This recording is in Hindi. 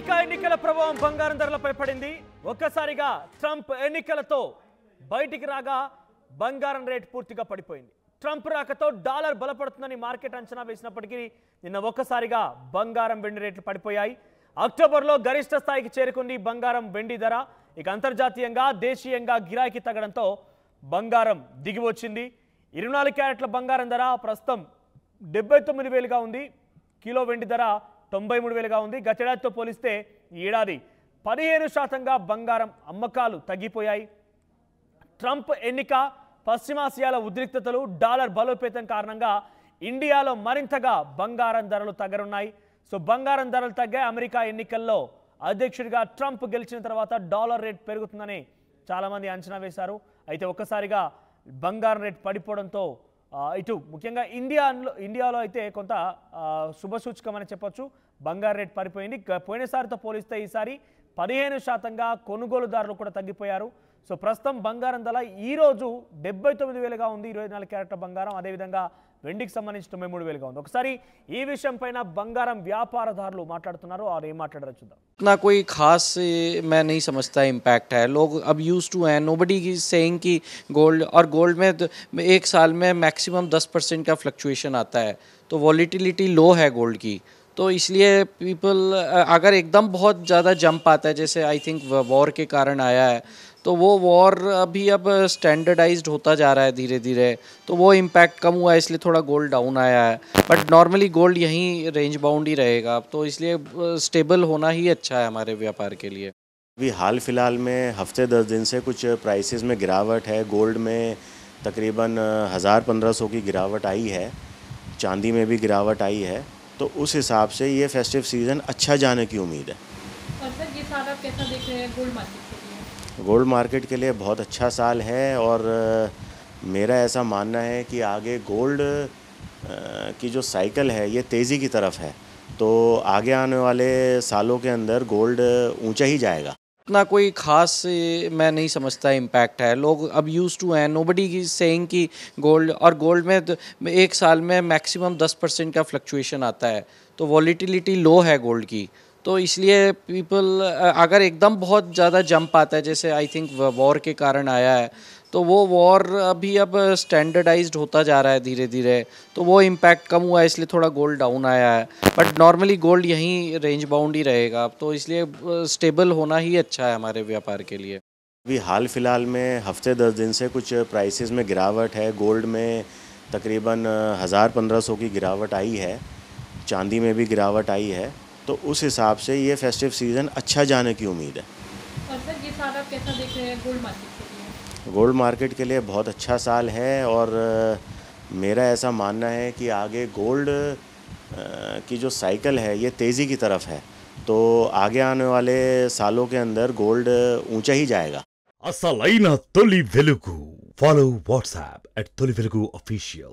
అమెరికా ఎన్నికల ప్రభావం బంగారం ధరలపై పడింది ఒక్కసారిగా ట్రంప్ ఎన్నికలతో బయటికి రాగా బంగారం రేట్ పూర్తిగా పడిపోయింది ట్రంప్ రాకతో డాలర్ బలపడుతుందని మార్కెట్ అంచనా వేసినప్పటికీ నిన్న ఒక్కసారిగా బంగారం వెండి రేట్లు పడిపోయాయి అక్టోబర్లో గరిష్ట స్థాయికి చేరుకుంది బంగారం వెండి ధర ఇక అంతర్జాతీయంగా దేశీయంగా గిరాకీ తగ్గడంతో బంగారం దిగి వచ్చింది ఇరవై నాలుగు క్యారెట్ల బంగారం ధర ప్రస్తుతం డెబ్బై తొమ్మిది వేలుగా ఉంది కిలో వెండి ధర తొంభై మూడు వేలుగా ఉంది గతేడాదితో పోలిస్తే ఏడాది పదిహేను శాతంగా బంగారం అమ్మకాలు తగ్గిపోయాయి ట్రంప్ ఎన్నిక పశ్చిమాసియాల ఉద్రిక్తతలు డాలర్ బలోపేతం కారణంగా ఇండియాలో మరింతగా బంగారం ధరలు తగ్గనున్నాయి సో బంగారం ధరలు తగ్గాయి అమెరికా ఎన్నికల్లో అధ్యక్షుడిగా ట్రంప్ గెలిచిన తర్వాత డాలర్ రేట్ పెరుగుతుందని చాలామంది అంచనా వేశారు అయితే ఒక్కసారిగా బంగారం రేట్ పడిపోవడంతో ఇటు ముఖ్యంగా ఇండియా ఇండియాలో అయితే కొంత శుభసూచకమని చెప్పొచ్చు బంగారు రేట్ పడిపోయింది పోయినసారితో పోలిస్తే ఈసారి పదిహేను శాతంగా కొనుగోలుదారులు కూడా తగ్గిపోయారు सो प्रस्तम बंगार ధర डेबई तुम తొమ్మిది వేలుగా ఉంది ఇరవై నాలుగు క్యారెట్ల బంగారం అదేవిధంగా వెండికి సంబంధించి తొంభై మూడు వేలుగా ఉంది ఒకసారి ఈ इतना कोई खास मैं नहीं समझता इम्पैक्ट है लोग अब यूज टू हैं नो बडी सेंग की गोल्ड और गोल्ड में एक साल में मैक्सिमम दस परसेंट का फ्लक्चुएशन आता है तो वॉलीटिलिटी लो है गोल्ड की तो इसलिए पीपल अगर एकदम बहुत ज़्यादा जंप आता है जैसे आई थिंक वॉर के कारण आया है तो वो वॉर अभी अब स्टैंडर्डाइज होता जा रहा है धीरे धीरे तो वो इम्पैक्ट कम हुआ है इसलिए थोड़ा गोल्ड डाउन आया है बट नॉर्मली गोल्ड यहीं रेंज बाउंड ही रहेगा तो इसलिए स्टेबल होना ही अच्छा है हमारे व्यापार के लिए अभी हाल फिलहाल में हफ्ते दस दिन से कुछ प्राइसेस में गिरावट है गोल्ड में तकरीबन हज़ार पंद्रह सौ की गिरावट आई है चांदी में भी गिरावट आई है तो उस हिसाब से ये फेस्टिव सीज़न अच्छा जाने की उम्मीद है और अच्छा, सर ये कैसा देख रहे हैं गोल्ड मार्केट गोल्ड मार्केट के लिए बहुत अच्छा साल है और मेरा ऐसा मानना है कि आगे गोल्ड की जो साइकिल है ये तेज़ी की तरफ है तो आगे आने वाले सालों के अंदर गोल्ड ऊंचा ही जाएगा इतना कोई ख़ास मैं नहीं समझता इम्पैक्ट है लोग अब यूज टू हैं नो बडी की सेइंग कि गोल्ड और गोल्ड में तो एक साल में मैक्सिमम दस परसेंट का फ्लक्चुएशन आता है तो वॉलीटिलिटी लो है गोल्ड की तो इसलिए पीपल अगर एकदम बहुत ज़्यादा जंप आता है जैसे आई थिंक वॉर के कारण आया है तो वो वॉर अभी अब स्टैंडर्डाइज्ड होता जा रहा है धीरे धीरे तो वो इम्पैक्ट कम हुआ है इसलिए थोड़ा गोल्ड डाउन आया है बट नॉर्मली गोल्ड यहीं रेंज बाउंड ही रहेगा तो इसलिए स्टेबल होना ही अच्छा है हमारे व्यापार के लिए अभी हाल फिलहाल में हफ्ते दस दिन से कुछ प्राइसेस में गिरावट है गोल्ड में तकरीबन हज़ार पंद्रह सौ की गिरावट आई है चांदी में भी गिरावट आई है तो उस हिसाब से ये फेस्टिव सीज़न अच्छा जाने की उम्मीद है गोल्ड मार्केट के लिए बहुत अच्छा साल है और मेरा ऐसा मानना है कि आगे गोल्ड की जो साइकिल है ये तेज़ी की तरफ है तो आगे आने वाले सालों के अंदर गोल्ड ऊंचा ही जाएगा असल Tuli follow WhatsApp at Tuli official